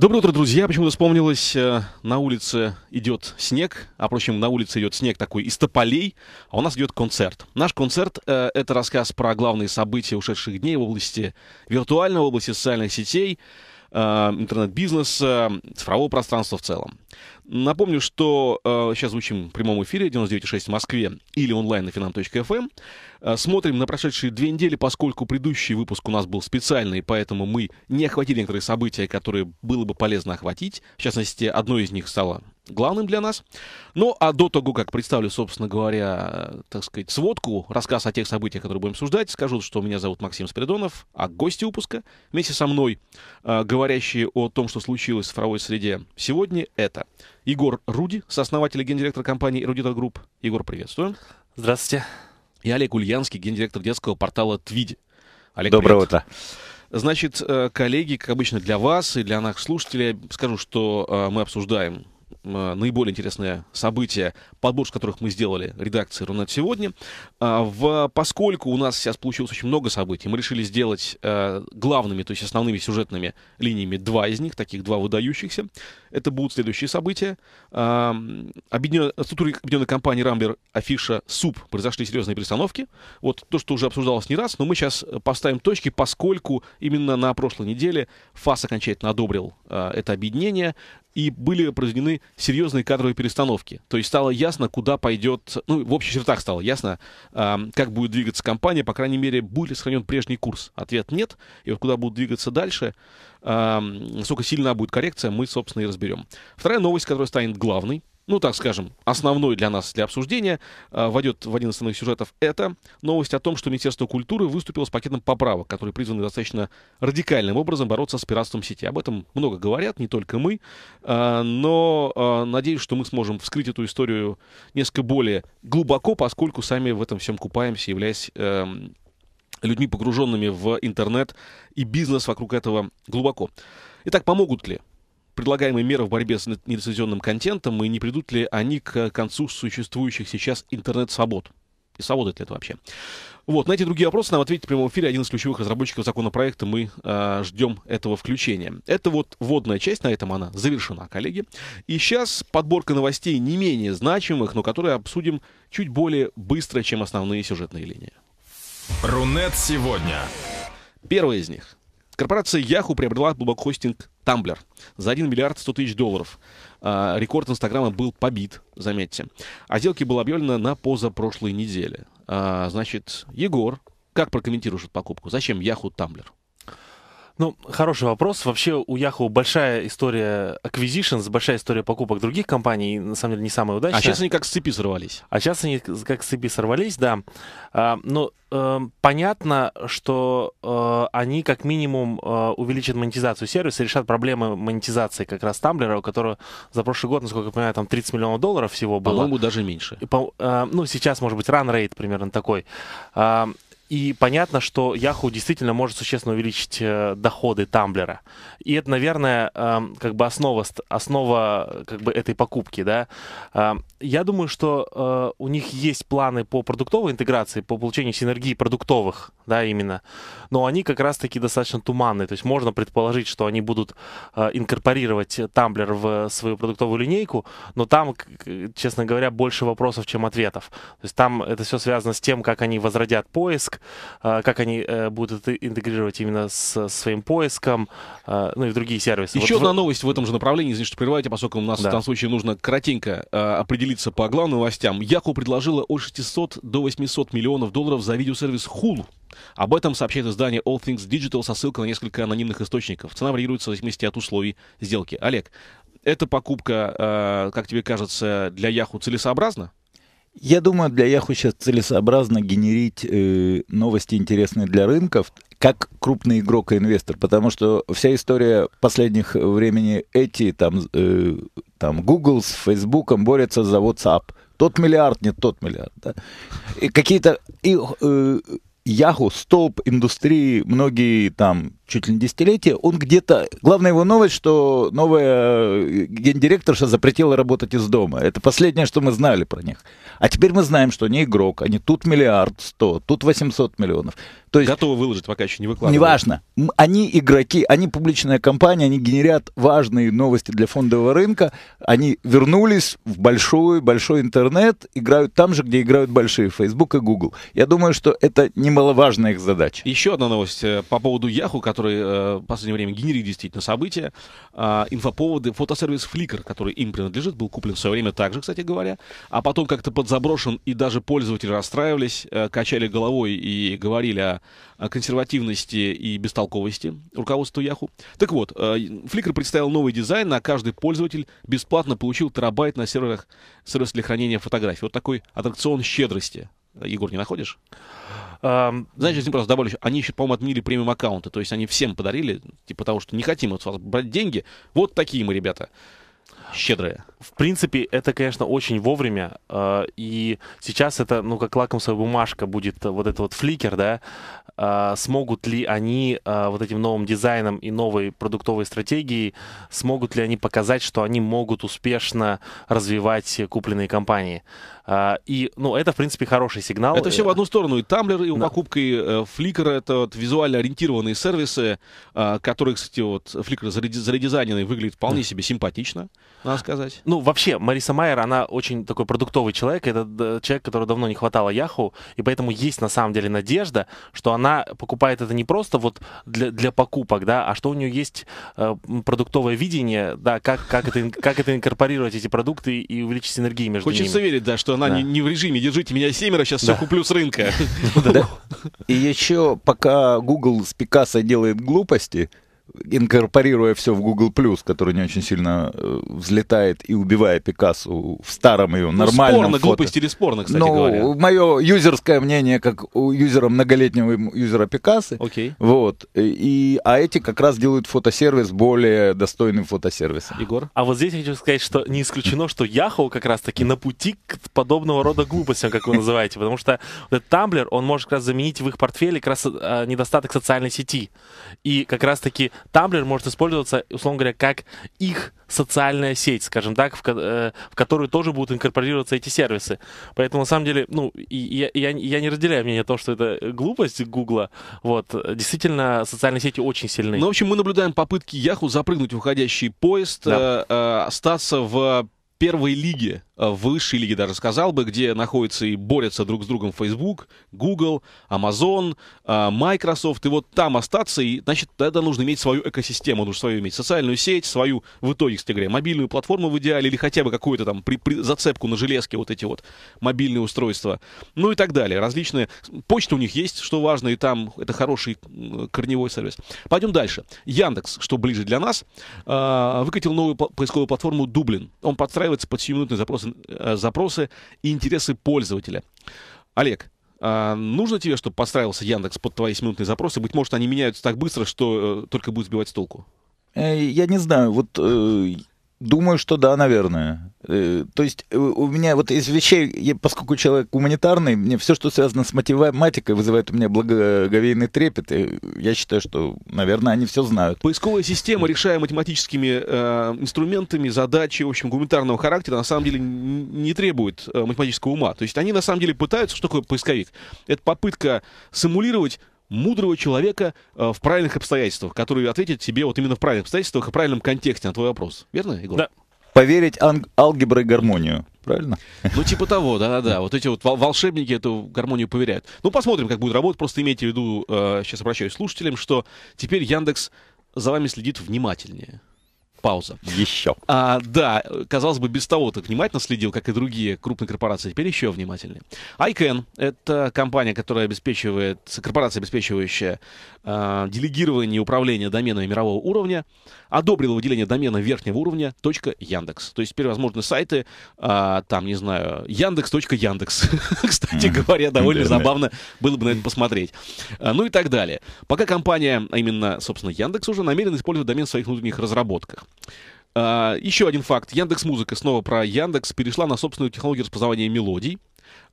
Доброе утро, друзья. Почему-то вспомнилось, э, на улице идет снег, а, впрочем, на улице идет снег такой из тополей, а у нас идет концерт. Наш концерт э, — это рассказ про главные события ушедших дней в области виртуальной, в области социальных сетей, э, интернет-бизнеса, цифрового пространства в целом. Напомню, что э, сейчас звучим в прямом эфире 99.6 в Москве или онлайн на finam.fm. Эм. Э, смотрим на прошедшие две недели, поскольку предыдущий выпуск у нас был специальный, поэтому мы не охватили некоторые события, которые было бы полезно охватить. В частности, одно из них стало главным для нас. Ну, а до того, как представлю, собственно говоря, так сказать, сводку, рассказ о тех событиях, которые будем обсуждать, скажу, что меня зовут Максим Спиридонов, а гости выпуска вместе со мной, э, говорящие о том, что случилось в цифровой среде сегодня, это Егор Руди, сооснователь и гендиректор компании «Эрудитор Групп». Егор, приветствую. Здравствуйте. И Олег Ульянский, гендиректор детского портала «Твиди». Олег, Доброе привет. утро. Значит, э, коллеги, как обычно для вас и для наших слушателей, скажу, что э, мы обсуждаем а, наиболее интересные события, подбор с которых мы сделали редакции Рунет сегодня. А, в, поскольку у нас сейчас получилось очень много событий, мы решили сделать э, главными, то есть основными сюжетными линиями два из них, таких два выдающихся. Это будут следующие события. А, Объединен... Структуре объединенной компании Рамблер Афиша Суп произошли серьезные перестановки. Вот то, что уже обсуждалось не раз, но мы сейчас поставим точки, поскольку именно на прошлой неделе ФАС окончательно одобрил э, это объединение и были произведены серьезные кадровые перестановки. То есть стало ясно, куда пойдет, ну, в общих чертах стало ясно, э, как будет двигаться компания, по крайней мере, будет ли сохранен прежний курс. Ответ нет, и вот куда будут двигаться дальше, э, насколько сильна будет коррекция, мы, собственно, и разберем. Вторая новость, которая станет главной, ну, так скажем, основной для нас, для обсуждения, э, войдет в один из основных сюжетов, это новость о том, что Министерство культуры выступило с пакетом поправок, который призван достаточно радикальным образом бороться с пиратством сети. Об этом много говорят, не только мы, э, но э, надеюсь, что мы сможем вскрыть эту историю несколько более глубоко, поскольку сами в этом всем купаемся, являясь эм, людьми, погруженными в интернет и бизнес вокруг этого глубоко. Итак, помогут ли предлагаемые меры в борьбе с нелицензионным контентом и не придут ли они к концу существующих сейчас интернет-свобод? И свободы ли это вообще? Вот, на эти другие вопросы нам ответит в прямом эфире один из ключевых разработчиков законопроекта. Мы э, ждем этого включения. Это вот вводная часть, на этом она завершена, коллеги. И сейчас подборка новостей не менее значимых, но которые обсудим чуть более быстро, чем основные сюжетные линии. Рунет сегодня. Первая из них. Корпорация Yahoo приобрела хостинг. Тамблер за 1 миллиард 100 тысяч долларов. А, рекорд Инстаграма был побит, заметьте. А сделки было объявлено на позапрошлой неделе. А, значит, Егор, как прокомментируешь эту покупку? Зачем Яху Тамблер? Ну, хороший вопрос. Вообще у Yahoo большая история acquisitions, большая история покупок других компаний, на самом деле не самая а удачная. А сейчас они как с цепи сорвались. А сейчас они как с цепи сорвались, да. А, но ну, эм, понятно, что э, они как минимум э, увеличат монетизацию сервиса, решат проблемы монетизации как раз Тамблера, у которого за прошлый год, насколько я понимаю, там 30 миллионов долларов всего было. По-моему, даже меньше. Э, ну, сейчас, может быть, ран рейд примерно такой. И понятно, что Yahoo действительно может существенно увеличить э, доходы Тамблера. И это, наверное, эм, как бы основа, основа э, как бы этой покупки, да. Эм, я думаю, что э, у них есть планы по продуктовой интеграции, по получению синергии продуктовых, да, именно. Но они как раз-таки достаточно туманные. То есть можно предположить, что они будут инкорпорировать Тамблер в свою продуктовую линейку, но там, честно говоря, больше вопросов, чем ответов. То есть там это все связано с тем, как они возродят поиск, Э, как они э, будут интегрировать именно с своим поиском, э, ну и в другие сервисы. Еще вот одна в... новость в этом же направлении, извините, что прерываете, поскольку у нас да. в данном случае нужно кратенько определиться по главным новостям. Яку предложила от 600 до 800 миллионов долларов за видеосервис Hulu. Об этом сообщает издание All Things Digital со ссылкой на несколько анонимных источников. Цена варьируется в зависимости от условий сделки. Олег, эта покупка, как тебе кажется, для Яху целесообразна? Я думаю, для Яху сейчас целесообразно генерить э, новости интересные для рынков, как крупный игрок и инвестор, потому что вся история последних времени эти, там, э, там Google с Facebook борются за WhatsApp. Тот миллиард, не тот миллиард. Да? И какие-то... И, э, Яху, столб индустрии, многие там чуть ли не десятилетие, он где-то... Главная его новость, что новая э, гендиректорша запретила работать из дома. Это последнее, что мы знали про них. А теперь мы знаем, что они игрок, они тут миллиард сто, тут 800 миллионов. То есть, Готовы выложить, пока еще не выкладывают. Неважно. Они игроки, они публичная компания, они генерят важные новости для фондового рынка. Они вернулись в большой-большой интернет, играют там же, где играют большие, Facebook и Google. Я думаю, что это немаловажная их задача. Еще одна новость э, по поводу Yahoo, которая которые э, в последнее время генерили действительно события. А, инфоповоды, фотосервис Flickr, который им принадлежит, был куплен в свое время также, кстати говоря, а потом как-то подзаброшен, и даже пользователи расстраивались, э, качали головой и говорили о, консервативности и бестолковости руководства Yahoo. Так вот, э, Flickr представил новый дизайн, а каждый пользователь бесплатно получил терабайт на серверах сервис для хранения фотографий. Вот такой аттракцион щедрости. Егор, не находишь? Знаете, здесь просто добавлю, они еще, по-моему, отменили премиум аккаунты, то есть они всем подарили, типа того, что не хотим от вас брать деньги. Вот такие мы, ребята, щедрые в принципе, это, конечно, очень вовремя. Э, и сейчас это, ну, как лакомство бумажка будет э, вот этот вот фликер, да. Э, смогут ли они вот этим новым дизайном и новой продуктовой стратегией, смогут ли они показать, что они могут успешно развивать купленные компании? И, ну, это, в принципе, хороший сигнал. Это все в одну сторону. И Tumblr и упаковка да. Фликера — это вот визуально ориентированные сервисы, которые, кстати, вот Фликер заредизайненный выглядит вполне себе симпатично, надо сказать ну, вообще, Мариса Майер, она очень такой продуктовый человек. Это человек, которого давно не хватало Яху. И поэтому есть на самом деле надежда, что она покупает это не просто вот для, для покупок, да, а что у нее есть э, продуктовое видение, да, как, как, это, как это инкорпорировать, эти продукты и увеличить синергии между Хочется ними. Хочется верить, да, что она да. Не, не в режиме «держите меня семеро, сейчас да. все куплю с рынка». И еще пока Google с Пикассо делает глупости, инкорпорируя все в Google+, который не очень сильно э, взлетает и убивая Пикассо в старом ее ну, нормальном спорно, фото. глупости или спорно, кстати Но ну, говоря. мое юзерское мнение, как у юзера многолетнего юзера Пикассы, Окей. Вот. И, а эти как раз делают фотосервис более достойным фотосервисом. Егор? А вот здесь я хочу сказать, что не исключено, что Yahoo как раз-таки на пути к подобного рода глупостям, как вы называете, потому что вот этот Tumblr, он может как раз заменить в их портфеле как раз э, недостаток социальной сети. И как раз-таки Тамблер может использоваться, условно говоря, как их социальная сеть, скажем так, в, ко- э, в которую тоже будут инкорпорироваться эти сервисы. Поэтому, на самом деле, ну, я, я, я не разделяю мнение о том, что это э, глупость Гугла. Вот, действительно, социальные сети очень сильны. Ну, в общем, мы наблюдаем попытки Яху запрыгнуть в уходящий поезд, да. э, э, остаться в первой лиге Э, выше высшей лиги даже сказал бы, где находятся и борются друг с другом Facebook, Google, Amazon, э, Microsoft, и вот там остаться, и, значит, тогда нужно иметь свою экосистему, нужно свою иметь социальную сеть, свою, в итоге, кстати говоря, мобильную платформу в идеале, или хотя бы какую-то там при, при, зацепку на железке вот эти вот мобильные устройства, ну и так далее, различные, почта у них есть, что важно, и там это хороший корневой сервис. Пойдем дальше. Яндекс, что ближе для нас, э, выкатил новую поисковую платформу Дублин. Он подстраивается под 7-минутные запросы Э, запросы и интересы пользователя. Олег, а нужно тебе, чтобы подстраивался Яндекс под твои минутные запросы? Быть может, они меняются так быстро, что э, только будет сбивать с толку? Э, я не знаю, вот Думаю, что да, наверное. Э, то есть э, у меня вот из вещей, я, поскольку человек гуманитарный, мне все, что связано с математикой, вызывает у меня благоговейный трепет. И я считаю, что, наверное, они все знают. Поисковая система, решая математическими э, инструментами задачи, в общем, гуманитарного характера, на самом деле не требует э, математического ума. То есть они, на самом деле, пытаются, что такое поисковик? Это попытка симулировать мудрого человека э, в правильных обстоятельствах, который ответит тебе вот именно в правильных обстоятельствах и правильном контексте на твой вопрос. Верно, Егор? Да. Поверить алгебре гармонию правильно? Ну, типа того, да-да-да. Вот эти вот волшебники эту гармонию поверяют. Ну, посмотрим, как будет работать. Просто имейте в виду, э, сейчас обращаюсь к слушателям, что теперь Яндекс за вами следит внимательнее. Пауза. Еще. А, да, казалось бы, без того так внимательно следил, как и другие крупные корпорации, теперь еще внимательнее. ICANN — это компания, которая обеспечивает, корпорация, обеспечивающая а, делегирование управления доменами мирового уровня, одобрила выделение домена верхнего уровня .яндекс. То есть теперь возможны сайты, а, там, не знаю, Яндекс Яндекс. Кстати говоря, довольно забавно было бы на это посмотреть. А, ну и так далее. Пока компания, а именно, собственно, Яндекс уже намерена использовать домен в своих внутренних разработках. А, еще один факт. Яндекс Музыка, снова про Яндекс, перешла на собственную технологию распознавания мелодий.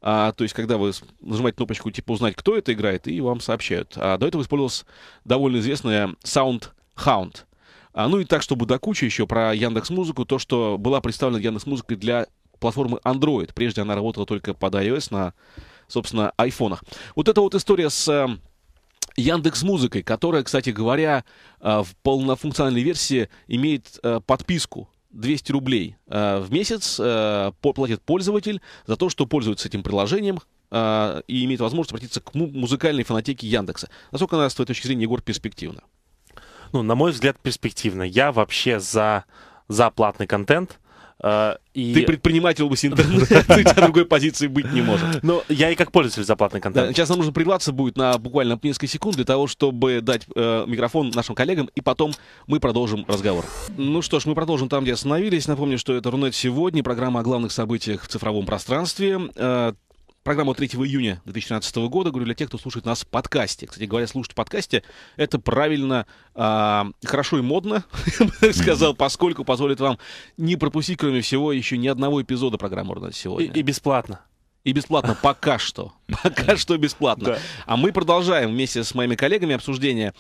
А, то есть, когда вы нажимаете кнопочку типа «Узнать, кто это играет», и вам сообщают. А до этого использовалась довольно известная э, Sound Hound. А, ну и так, чтобы до кучи еще про Яндекс Музыку, то, что была представлена Яндекс Музыкой для платформы Android. Прежде она работала только под iOS на, собственно, айфонах. Вот эта вот история с э, Яндекс Музыкой, которая, кстати говоря, э, в полнофункциональной версии имеет э, подписку 200 рублей э, в месяц платит пользователь за то, что пользуется этим приложением и имеет возможность обратиться к музыкальной фанатике Яндекса. Насколько она, с твоей точки зрения, Егор, перспективна? Ну, на мой взгляд, перспективно. Я вообще за, за платный контент. А, и... Ты предприниматель в области интернета, у тебя другой позиции быть не может. Но ну, я и как пользователь заплатный контент. Да, сейчас нам нужно прерваться будет на буквально несколько секунд для того, чтобы дать э, микрофон нашим коллегам, и потом мы продолжим разговор. Ну что ж, мы продолжим там, где остановились. Напомню, что это Рунет сегодня, программа о главных событиях в цифровом пространстве. Э, Программу 3 июня 2013 года. Говорю для тех, кто слушает нас в подкасте. Кстати говоря, слушать в подкасте — это правильно, э, хорошо и модно, я бы сказал, поскольку позволит вам не пропустить, кроме всего, еще ни одного эпизода программы «Урнет сегодня». И, и бесплатно и бесплатно пока что. Пока что бесплатно. А мы продолжаем вместе с моими коллегами обсуждение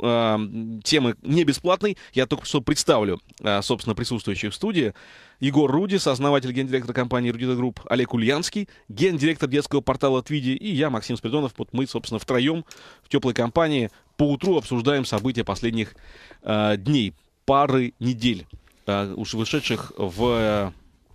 а, темы не бесплатной. Я только что представлю, а, собственно, присутствующих в студии. Егор Руди, сооснователь гендиректор компании Рудита Групп, Олег Ульянский, гендиректор детского портала Твиди и я, Максим Спиридонов. Вот мы, собственно, втроем в теплой компании по утру обсуждаем события последних э, дней, пары недель, э, уж вышедших в,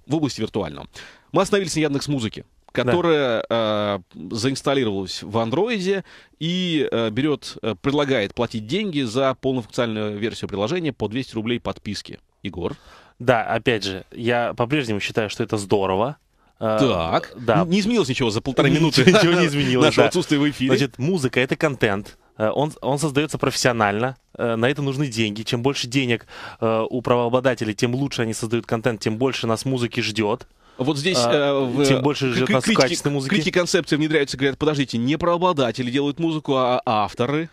в области виртуального. Мы остановились на ядных с музыки которая да. э, заинсталлировалась в андроиде и э, берет, э, предлагает платить деньги за полнофункциональную версию приложения по 200 рублей подписки. Егор? Да, опять же, я по-прежнему считаю, что это здорово. Э, так, да. не изменилось ничего за полторы минуты. Ничего не изменилось. Наше да. отсутствие в эфире. Значит, музыка — это контент. Э, он, он создается профессионально, на это нужны деньги. Чем больше денег у правообладателей, тем лучше они создают контент, тем больше нас музыки ждет. Вот здесь а, э, в, тем больше же критики, качественной музыки. Критики концепции внедряются, говорят, подождите, не правообладатели делают музыку, а, а авторы.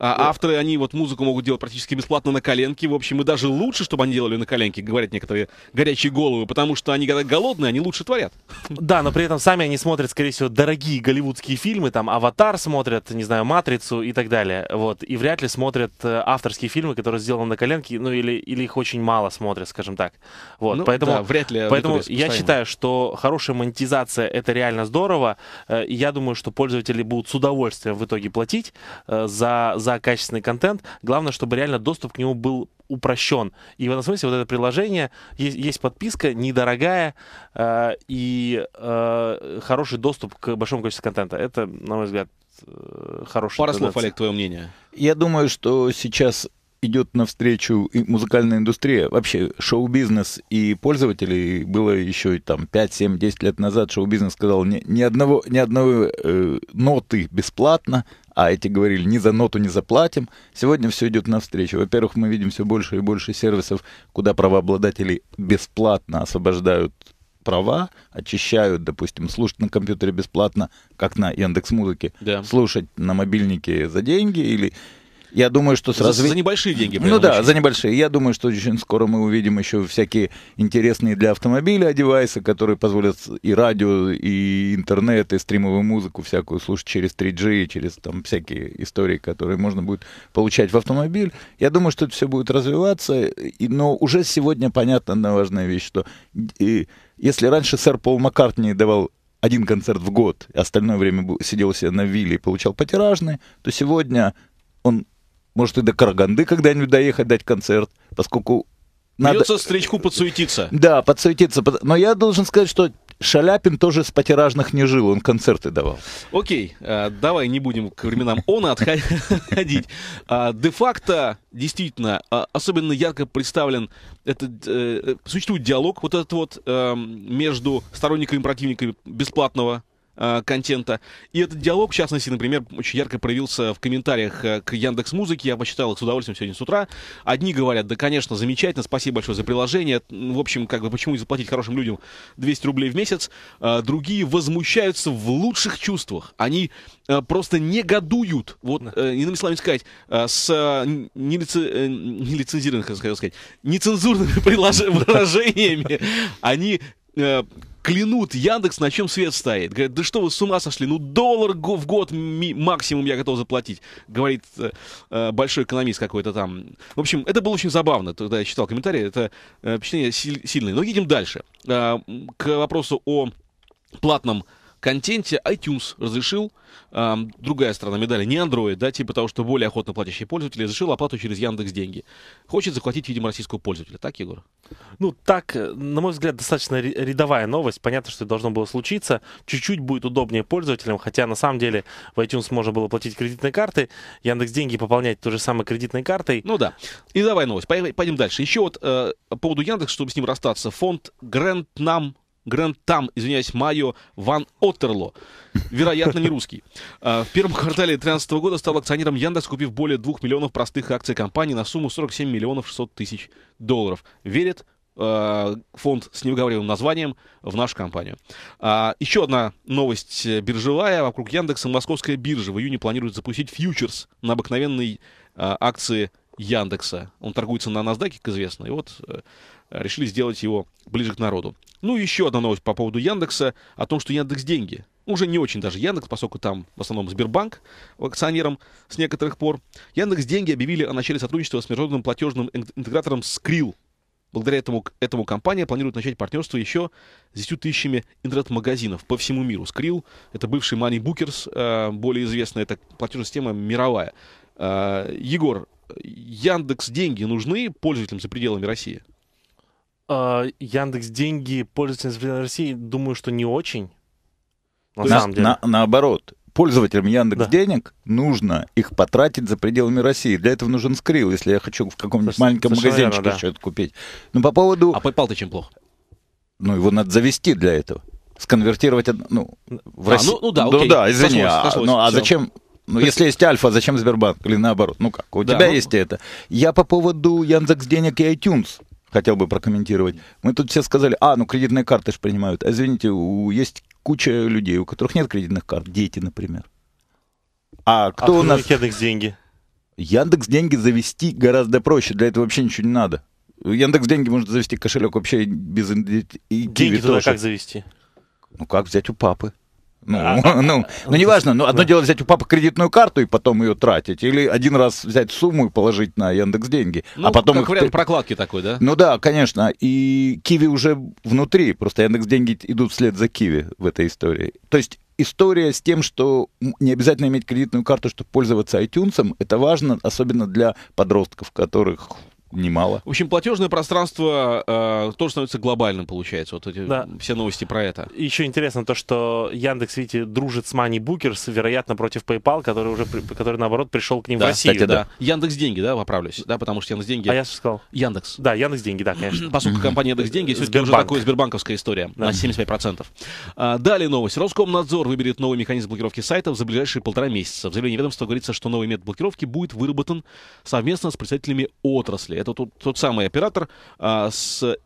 А авторы, они вот музыку могут делать практически бесплатно на коленке. В общем, и даже лучше, чтобы они делали на коленке, говорят некоторые горячие головы, потому что они, когда голодные, они лучше творят. Да, но при этом сами они смотрят, скорее всего, дорогие голливудские фильмы, там «Аватар» смотрят, не знаю, «Матрицу» и так далее. Вот. И вряд ли смотрят э, авторские фильмы, которые сделаны на коленке, ну или, или их очень мало смотрят, скажем так. Вот. Ну, поэтому да, вряд ли. Поэтому я считаю, что хорошая монетизация — это реально здорово. Э, и я думаю, что пользователи будут с удовольствием в итоге платить э, за, за за качественный контент. Главное, чтобы реально доступ к нему был упрощен. И в этом смысле вот это приложение, есть, есть подписка, недорогая э, и э, хороший доступ к большому количеству контента. Это, на мой взгляд, э, хороший. Пара слов, Олег, твое мнение. Я думаю, что сейчас идет навстречу и музыкальная индустрия. Вообще шоу-бизнес и пользователи было еще там 5, 7, 10 лет назад шоу-бизнес сказал ни, ни, одного, ни одной э, ноты бесплатно, а эти говорили, ни за ноту не заплатим. Сегодня все идет навстречу. Во-первых, мы видим все больше и больше сервисов, куда правообладатели бесплатно освобождают права, очищают, допустим, слушать на компьютере бесплатно, как на Яндекс Музыке, да. слушать на мобильнике за деньги или я думаю, что с развитием... За небольшие деньги. Ну да, очень. за небольшие. Я думаю, что очень скоро мы увидим еще всякие интересные для автомобиля девайсы, которые позволят и радио, и интернет, и стримовую музыку всякую слушать через 3G, через там всякие истории, которые можно будет получать в автомобиль. Я думаю, что это все будет развиваться, и, но уже сегодня понятна одна важная вещь, что и, если раньше сэр Пол Маккартни давал один концерт в год, остальное время сидел себе на вилле и получал потиражные, то сегодня он может, и до Караганды когда-нибудь доехать, дать концерт, поскольку... Надо... Придется старичку подсуетиться. Да, подсуетиться. Но я должен сказать, что Шаляпин тоже с потиражных не жил, он концерты давал. Окей, э, давай не будем к временам Он отходить. Э, а, Де-факто, действительно, а, особенно ярко представлен этот, э, э, существует диалог вот этот вот эм, между сторонниками и противниками бесплатного Э, контента. И этот диалог, в частности, например, очень ярко проявился в комментариях э, к Яндекс Музыке. Я почитал их с удовольствием сегодня с утра. Одни говорят, да, конечно, замечательно, спасибо большое за приложение. В общем, как бы почему не заплатить хорошим людям 200 рублей в месяц? А другие возмущаются в лучших чувствах. Они э, просто негодуют. Вот, э, иными словами сказать, с э, нелици, э, хотел сказать, нецензурными выражениями. Они э, клянут Яндекс, на чем свет стоит. Говорят, да что вы с ума сошли, ну доллар в год максимум я готов заплатить, говорит э, э, большой экономист какой-то там. В общем, это было очень забавно, тогда я читал комментарии, это э, впечатление сильное. Но едем дальше. Э, к вопросу о платном контенте iTunes разрешил, э, другая сторона медали, не Android, да, типа того, что более охотно платящие пользователи, разрешил оплату через Яндекс Деньги. Хочет захватить, видимо, российского пользователя, так, Егор? Ну, так, э, на мой взгляд, достаточно рядовая новость. Понятно, что это должно было случиться. Чуть-чуть будет удобнее пользователям, хотя на самом деле в iTunes можно было платить кредитной картой, Яндекс Деньги пополнять той же самой кредитной картой. Ну да. И давай новость. Пойдем дальше. Еще вот э, по поводу Яндекса, чтобы с ним расстаться, фонд Grand Nam там, извиняюсь, Майо Ван Отерло, вероятно, не русский. А, в первом квартале 2013 года стал акционером Яндекс, купив более 2 миллионов простых акций компании на сумму 47 миллионов 600 тысяч долларов. Верит а, фонд с невыговоримым названием в нашу компанию. А, еще одна новость э, биржевая. Вокруг Яндекса Московская биржа в июне планирует запустить фьючерс на обыкновенные э, а, акции Яндекса. Он торгуется на NASDAQ, как известно, и вот э, решили сделать его ближе к народу. Ну и еще одна новость по поводу Яндекса, о том, что Яндекс деньги. Уже не очень даже Яндекс, поскольку там в основном Сбербанк акционером с некоторых пор. Яндекс деньги объявили о начале сотрудничества с международным платежным интегратором Skrill. Благодаря этому, этому компания планирует начать партнерство еще с 10 тысячами интернет-магазинов по всему миру. Skrill — это бывший Money Bookers, э, более известная, это платежная система мировая. Э, Егор, Яндекс деньги нужны пользователям за пределами России? А, Яндекс деньги пользователям за пределами России, думаю, что не очень. На, на самом деле. На, наоборот, пользователям Яндекс да. денег нужно их потратить за пределами России. Для этого нужен скрил, если я хочу в каком-нибудь Со- маленьком магазинчике что-то купить. Ну по поводу... А PayPal-то чем плохо? Ну, его надо завести для этого. Сконвертировать, ну, в а, Россию. Ну, ну да, ну окей. Ну да, извини, сошлось, а, ну, а все. зачем ну, если есть Альфа, зачем Сбербанк? Или наоборот, ну как, у да, тебя ну... есть это. Я по поводу Яндекс денег и iTunes хотел бы прокомментировать. Мы тут все сказали, а, ну кредитные карты же принимают. А, извините, у, есть куча людей, у которых нет кредитных карт, дети, например. А кто а у нас... Яндекс деньги. Яндекс деньги завести гораздо проще, для этого вообще ничего не надо. Яндекс деньги может завести кошелек вообще без... Деньги туда как завести? Ну как взять у папы? Ну а, ну, а, ну, ну, неважно, но одно дело взять у папы кредитную карту и потом ее тратить, или один раз взять сумму и положить на Яндекс деньги, а ну, а потом как их... вариант прокладки такой, да? Ну да, конечно, и Киви уже внутри, просто Яндекс деньги идут вслед за Киви в этой истории. То есть история с тем, что не обязательно иметь кредитную карту, чтобы пользоваться iTunes, это важно, особенно для подростков, которых немало. В общем, платежное пространство э, тоже становится глобальным, получается. Вот эти да. все новости про это. Еще интересно то, что Яндекс, видите, дружит с Money Bookers, вероятно, против PayPal, который уже, который наоборот пришел к ним да, в Россию. Кстати, да. да. Яндекс деньги, да, поправлюсь, да, потому что Яндекс деньги. А я же сказал. Яндекс. Да, Яндекс деньги, да, конечно. Поскольку компания Яндекс деньги, все уже такая сбербанковская история да. на 75%. А, далее новость. Роскомнадзор выберет новый механизм блокировки сайтов за ближайшие полтора месяца. В заявлении ведомства говорится, что новый метод блокировки будет выработан совместно с представителями отрасли. Это тот, тот самый оператор а, с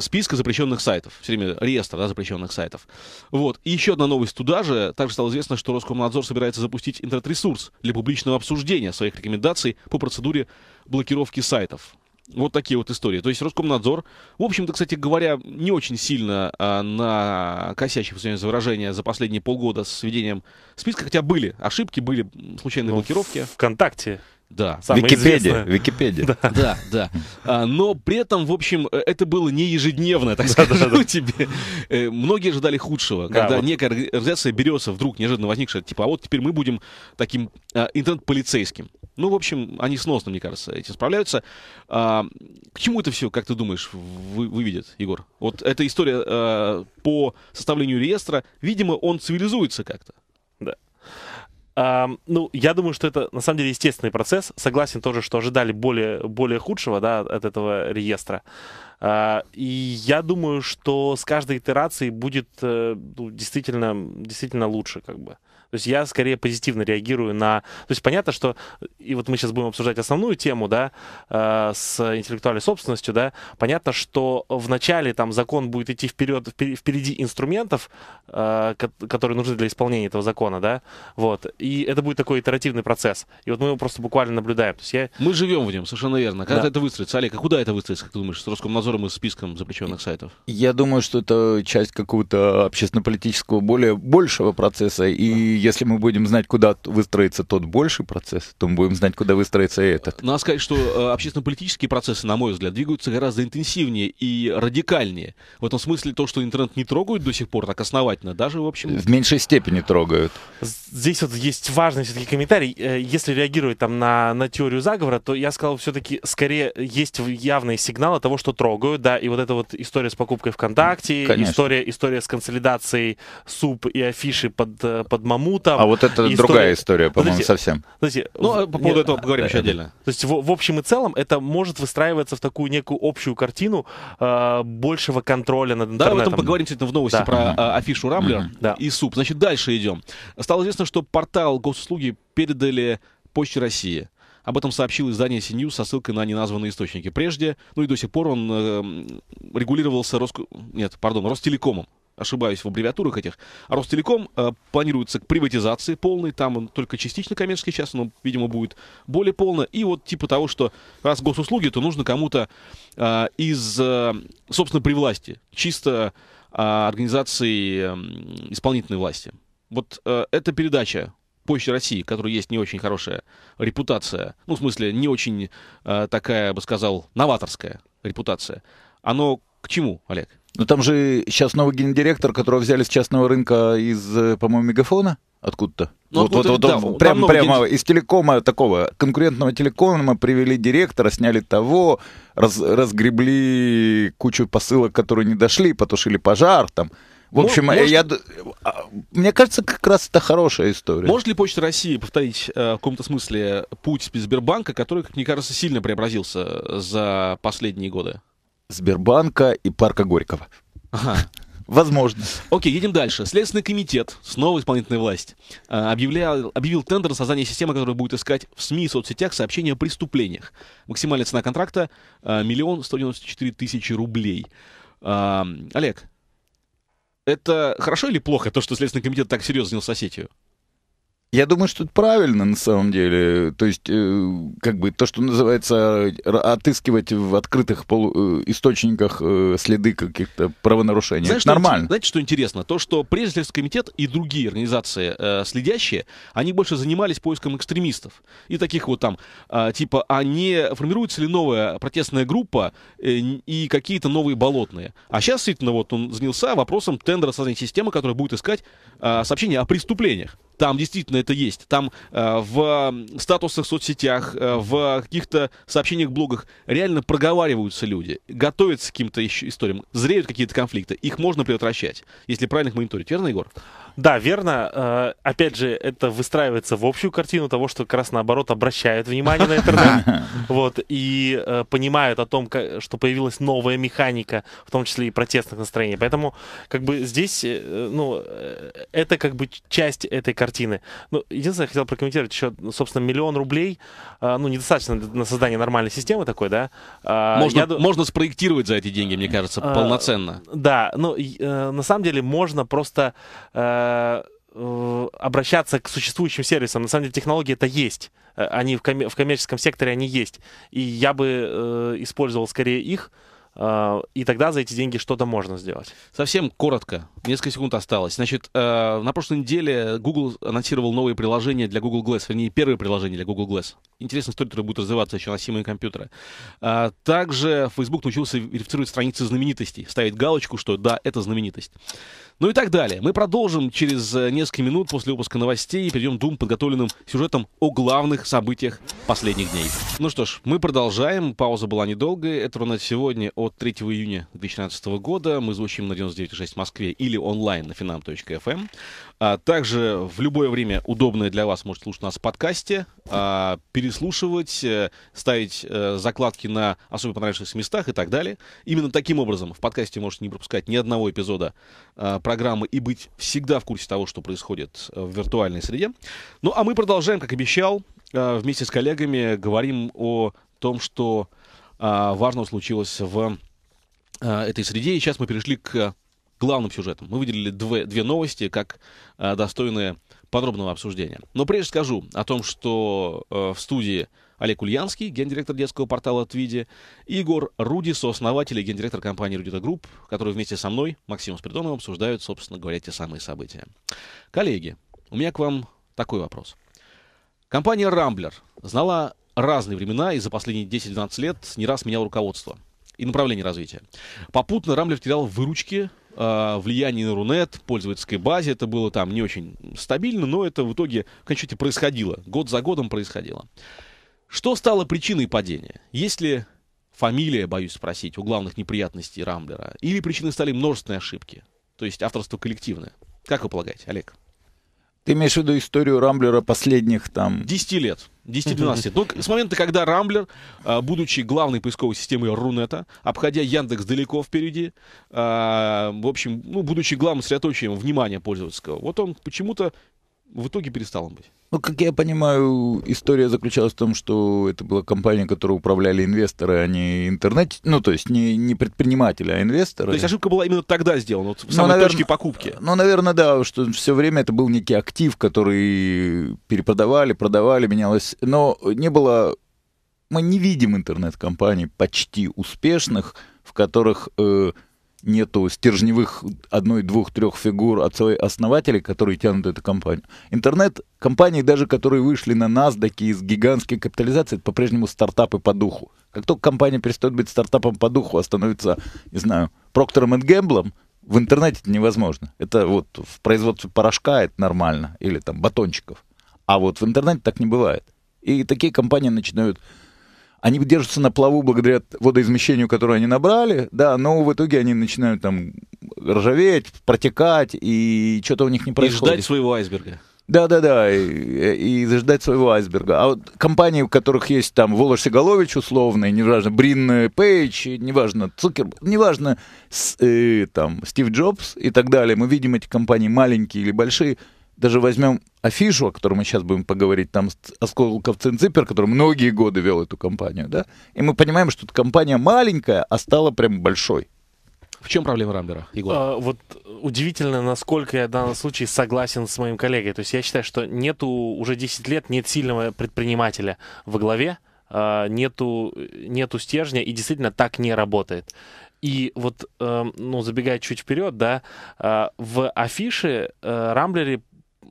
списка запрещенных сайтов, все время реестр да, запрещенных сайтов. Вот. И еще одна новость туда же. Также стало известно, что Роскомнадзор собирается запустить интернет-ресурс для публичного обсуждения своих рекомендаций по процедуре блокировки сайтов. Вот такие вот истории. То есть Роскомнадзор, в общем-то, кстати говоря, не очень сильно а, на косящих, за выражение, за последние полгода с введением списка, хотя были ошибки, были случайные ну, блокировки. ВКонтакте. Да. Самое Википедия. Известное. Википедия. Да, да. да. А, но при этом, в общем, э, это было не ежедневно, так да, скажу тебе. Э, многие ждали худшего, когда некая организация берется вдруг неожиданно возникшая, типа, а вот теперь мы будем таким а, интернет-полицейским. Ну, в общем, они сносно, мне кажется, эти справляются. А, к чему это все, как ты думаешь, вы, выведет, Егор? Вот эта история а, по составлению реестра, видимо, он цивилизуется как-то. Да. А, ну, я думаю, что это на самом деле естественный процесс. Согласен тоже, что ожидали более, более худшего да, от этого реестра. Uh, и я думаю, что с каждой итерацией будет uh, действительно, действительно лучше, как бы. То есть я скорее позитивно реагирую на... То есть понятно, что... И вот мы сейчас будем обсуждать основную тему, да, э, с интеллектуальной собственностью, да. Понятно, что в начале там закон будет идти вперед, впереди инструментов, э, которые нужны для исполнения этого закона, да. Вот. И это будет такой итеративный процесс. И вот мы его просто буквально наблюдаем. То есть я... Мы живем в нем, совершенно верно. Когда да. это выстроится? Олег, а куда это выстроится, как ты думаешь, с Роскомнадзором и списком запрещенных сайтов? Я думаю, что это часть какого-то общественно-политического более большего процесса. И если мы будем знать, куда выстроится тот больший процесс, то мы будем знать, куда выстроится и э, этот. Надо сказать, что э, общественно-политические процессы, на мой взгляд, двигаются гораздо интенсивнее и радикальнее. В этом смысле то, что интернет не трогают до сих пор так основательно, даже, в общем... В меньшей степени трогают. Здесь вот есть важный все-таки комментарий. Э, если реагировать там на, на теорию заговора, то я сказал все-таки скорее есть явные сигналы того, что трогают, да, и вот эта вот история с покупкой ВКонтакте, Конечно. история, история с консолидацией суп и афиши под, под маму, там. А вот это история... другая история, по-моему, совсем. Подождите, ну, по поводу Нет, этого поговорим да, еще э, отдельно. То есть, в, в общем и целом, это может выстраиваться в такую некую общую картину э, большего контроля над интернетом. Да, об этом поговорим сегодня в новости да. про э, афишу Рамблер mm-hmm. да. и СУП. Значит, дальше идем. Стало известно, что портал госуслуги передали Почте России. Об этом сообщил издание CNews со ссылкой на неназванные источники. Прежде, ну и до сих пор он э, регулировался Роско... Нет, пардон, Ростелекомом ошибаюсь в аббревиатурах этих, Ростелеком э, планируется к приватизации полной, там он только частично коммерческий сейчас, но, видимо, будет более полно. И вот типа того, что раз госуслуги, то нужно кому-то э, из, э, собственно, при власти, чисто э, организации э, исполнительной власти. Вот э, эта передача Почте России, которая есть не очень хорошая репутация, ну, в смысле, не очень э, такая, я бы сказал, новаторская репутация, оно к чему, Олег? — но ну, там же сейчас новый гендиректор, которого взяли с частного рынка из, э, по-моему, мегафона откуда-то. Ну, вот, вот, вот, да, вот, прям, много... прямо из телекома такого, конкурентного телекома привели директора, сняли того, раз, разгребли кучу посылок, которые не дошли, потушили пожар там. В общем, может, я, а, мне кажется, как раз это хорошая история. Может ли Почта России повторить э, в каком-то смысле путь Сбербанка, который, как мне кажется, сильно преобразился за последние годы? Сбербанка и парка Горького. Ага. Возможно. Окей, едем дальше. Следственный комитет, снова исполнительная власть, а, объявлял, объявил тендер на создание системы, которая будет искать в СМИ и соцсетях сообщения о преступлениях. Максимальная цена контракта а, – миллион сто девяносто четыре тысячи рублей. А, Олег, это хорошо или плохо, то, что Следственный комитет так серьезно занялся сетью? Я думаю, что это правильно на самом деле. То есть, э, как бы то, что называется, отыскивать в открытых полу- э, источниках э, следы каких-то правонарушений. Знаешь, нормально. Что, знаете, что интересно? То, что Президентский комитет и другие организации э, следящие, они больше занимались поиском экстремистов. И таких вот там, э, типа, а не формируется ли новая протестная группа э, и какие-то новые болотные. А сейчас, действительно, вот он занялся вопросом тендера создания системы, которая будет искать э, а, сообщения о преступлениях. Там действительно это есть. Там э, в статусах в соцсетях, э, в каких-то сообщениях, блогах реально проговариваются люди, готовятся к каким-то еще историям, зреют какие-то конфликты. Их можно предотвращать, если правильно их мониторить. Верно, Егор? Да, верно. Э, опять же, это выстраивается в общую картину того, что как раз наоборот обращают внимание на интернет. Вот, и э, понимают о том, что появилась новая механика, в том числе и протестных настроений. Поэтому, как бы здесь, э, ну, это как бы часть этой картины. Ну, единственное, я хотел прокомментировать еще, ну, собственно, миллион рублей, а, ну, недостаточно на создание нормальной системы такой, да? А, можно, я... можно спроектировать за эти деньги, мне кажется, а, полноценно. Да, ну, э, на самом деле можно просто э, э, обращаться к существующим сервисам. На самом деле технологии это есть. Они в, ком- в коммерческом секторе они есть. И я бы э, использовал скорее их, э, и тогда за эти деньги что-то можно сделать. Совсем коротко несколько секунд осталось. Значит, э, на прошлой неделе Google анонсировал новые приложения для Google Glass, вернее, первые приложения для Google Glass. Интересная история, которая будет развиваться еще на симые компьютеры. Э, также Facebook научился верифицировать страницы знаменитостей, ставить галочку, что да, это знаменитость. Ну и так далее. Мы продолжим через э, несколько минут после выпуска новостей и перейдем к двум подготовленным сюжетам о главных событиях последних дней. Ну что ж, мы продолжаем. Пауза была недолгая. Это рунет сегодня от 3 июня 2016 года. Мы звучим на 99.6 в Москве или или онлайн на finam.fm. Эм. А также в любое время удобное для вас можете слушать нас в подкасте, а, переслушивать, э, ставить а, закладки на особо понравившихся местах и так далее. Именно таким образом в подкасте можете не пропускать ни одного эпизода а, программы и быть всегда в курсе того, что происходит в виртуальной среде. Ну а мы продолжаем, как обещал, а, вместе с коллегами говорим о том, что а, важного случилось в а, этой среде. И сейчас мы перешли к главным сюжетом. Мы выделили две, две новости, как э, достойные подробного обсуждения. Но прежде скажу о том, что э, в студии Олег Ульянский, гендиректор детского портала «Твиди», Игорь Руди, сооснователь и гендиректор компании «Рудита Групп», которые вместе со мной, Максимом Спиридоновым, обсуждают, собственно говоря, те самые события. Коллеги, у меня к вам такой вопрос. Компания «Рамблер» знала разные времена и за последние 10-12 лет не раз менял руководство и направление развития. Попутно Рамблер терял выручки Э, влияние на Рунет, пользовательской базе. Это было там не очень стабильно, но это в итоге, в конечном происходило. Год за годом происходило. Что стало причиной падения? Есть ли фамилия, боюсь спросить, у главных неприятностей Рамблера, или причиной стали множественные ошибки, то есть авторство коллективное? Как вы полагаете, Олег? Ты имеешь в виду историю Рамблера последних там... 10 лет. 10-12 Ну, с момента, когда Рамблер, а, будучи главной поисковой системой Рунета, обходя Яндекс далеко впереди, а, в общем, ну, будучи главным сосредоточием внимания пользовательского, вот он почему-то в итоге перестал он быть. Ну, как я понимаю, история заключалась в том, что это была компания, которую управляли инвесторы, а не интернет, ну, то есть не, не предприниматели, а инвесторы. То есть ошибка была именно тогда сделана, вот в ну, самой ну, наверное, точке покупки. Ну, наверное, да, что все время это был некий актив, который перепродавали, продавали, менялось, но не было... Мы не видим интернет-компаний почти успешных, в которых э, нету стержневых одной, двух, трех фигур от а отцов-основателей, которые тянут эту компанию. Интернет, компании даже, которые вышли на NASDAQ из гигантской капитализации, это по-прежнему стартапы по духу. Как только компания перестает быть стартапом по духу, а становится, не знаю, Проктором и Гэмблом, в интернете это невозможно. Это вот в производстве порошка это нормально, или там батончиков. А вот в интернете так не бывает. И такие компании начинают они держатся на плаву благодаря водоизмещению, которое они набрали, да, но в итоге они начинают там ржаветь, протекать, и что-то у них не происходит. И ждать своего айсберга. Да, да, да, и, и заждать своего айсберга. А вот компании, у которых есть там Волош Сигалович условный, неважно, Брин э, Пейдж, неважно, Цукер, неважно, с, э, там, Стив Джобс и так далее, мы видим эти компании маленькие или большие, даже возьмем афишу, о которой мы сейчас будем поговорить, там Осколков Цинципер, который многие годы вел эту компанию, да, и мы понимаем, что эта компания маленькая, а стала прям большой. В чем проблема Рамбера? Егор? А, вот удивительно, насколько я в данном случае согласен с моим коллегой. То есть я считаю, что нету уже 10 лет нет сильного предпринимателя во главе, а, нету, нету стержня, и действительно так не работает. И вот, эм, ну, забегая чуть вперед, да, а, в афише э, Рамблере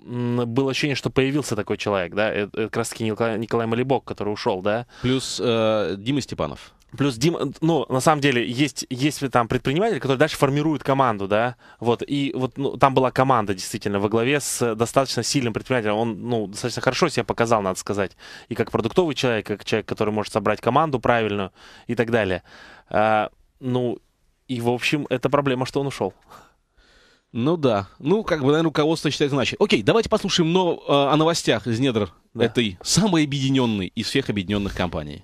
было ощущение, что появился такой человек, да, это, э, как раз-таки Николай, Николай Малибок, который ушел, да. Плюс э, Дима Степанов. Плюс Дима, э, ну, на самом деле, есть, есть там предприниматель, который дальше формирует команду, да, вот, и вот ну, там была команда, действительно, во главе с э, достаточно сильным предпринимателем, он, ну, достаточно хорошо себя показал, надо сказать, и как продуктовый человек, как человек, который может собрать команду правильную и так далее. А, ну, и, в общем, это проблема, что он ушел. Ну да. Ну, как бы, наверное, руководство считает иначе. Окей, давайте послушаем но, э, о новостях из недр да. этой самой объединенной из всех объединенных компаний